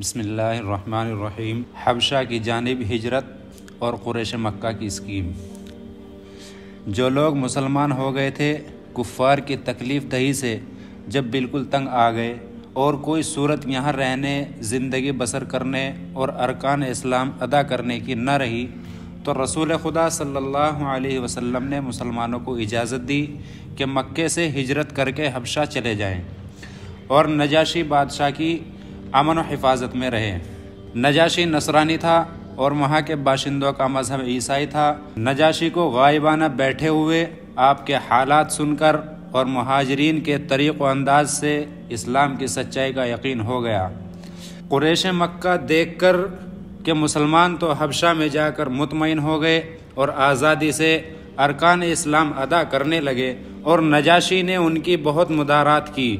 बसमीम हबशा की जानब हिजरत और क्रेश मक्का की स्कीम जो लोग मुसलमान हो गए थे कुफ़ार की तकलीफ़ दही से जब बिल्कुल तंग आ गए और कोई सूरत यहाँ रहने ज़िंदगी बसर करने और अरकान इस्लाम अदा करने की न रही तो रसूल खुदा सल्लल्लाहु अलैहि वसल्लम ने मुसलमानों को इजाज़त दी कि मक्के से हिजरत करके हबशा चले जाएं और नजाशी बादशाह की अमन व हिफाजत में रहे नजाशी नसरानी था और वहाँ के बाशिंदों का मजहब ईसाई था नजाशी को गायबाना बैठे हुए आपके हालात सुनकर और महाजरीन के तरीक़ अंदाज से इस्लाम की सच्चाई का यकीन हो गया कुरेश मक्का देख कर के मुसलमान तो हबशा में जाकर मुतमिन हो गए और आज़ादी से अरकान इस्लाम अदा करने लगे और नजाशी ने उनकी बहुत मुदारात की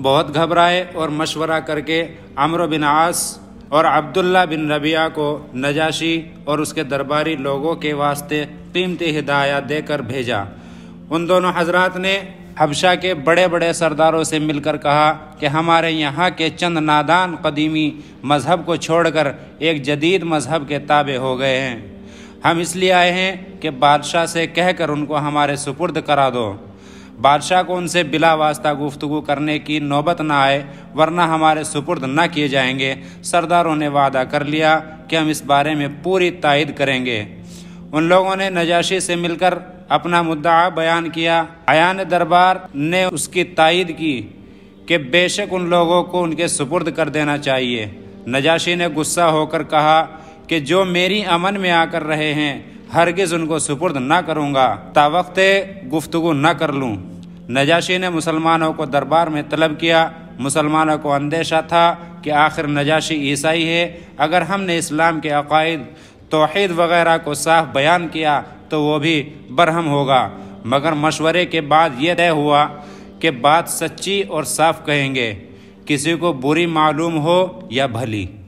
बहुत घबराए और मशवरा करके अमर बिन आस और अब्दुल्ला बिन रबिया को नजाशी और उसके दरबारी लोगों के वास्ते कीमती हिदायत देकर भेजा उन दोनों हजरात ने हबशा के बड़े बड़े सरदारों से मिलकर कहा कि हमारे यहाँ के चंद नादान कदीमी मज़हब को छोड़कर एक जदीद मज़हब के ताबे हो गए हैं हम इसलिए आए हैं कि बादशाह से कहकर उनको हमारे सुपुर्द करा दो बादशाह को उनसे बिला वास्ता गुफ्तु करने की नौबत ना आए वरना हमारे सुपुर्द न किए जाएंगे सरदारों ने वादा कर लिया कि हम इस बारे में पूरी तायद करेंगे उन लोगों ने नजाशी से मिलकर अपना मुद्दा बयान किया आयान दरबार ने उसकी तायद की कि बेशक उन लोगों को उनके सुपुर्द कर देना चाहिए नजाशी ने गुस्सा होकर कहा कि जो मेरी अमन में आकर रहे हैं हरगिज़ उनको सुपुर्द ना करूँगा ता वक्त गुफ्तु न कर लूँ नजाशी ने मुसलमानों को दरबार में तलब किया मुसलमानों को अंदेशा था कि आखिर नजाशी ईसाई है अगर हमने इस्लाम के अकायद तोहद वगैरह को साफ बयान किया तो वो भी बरहम होगा मगर मशवरे के बाद ये तय हुआ कि बात सच्ची और साफ कहेंगे किसी को बुरी मालूम हो या भली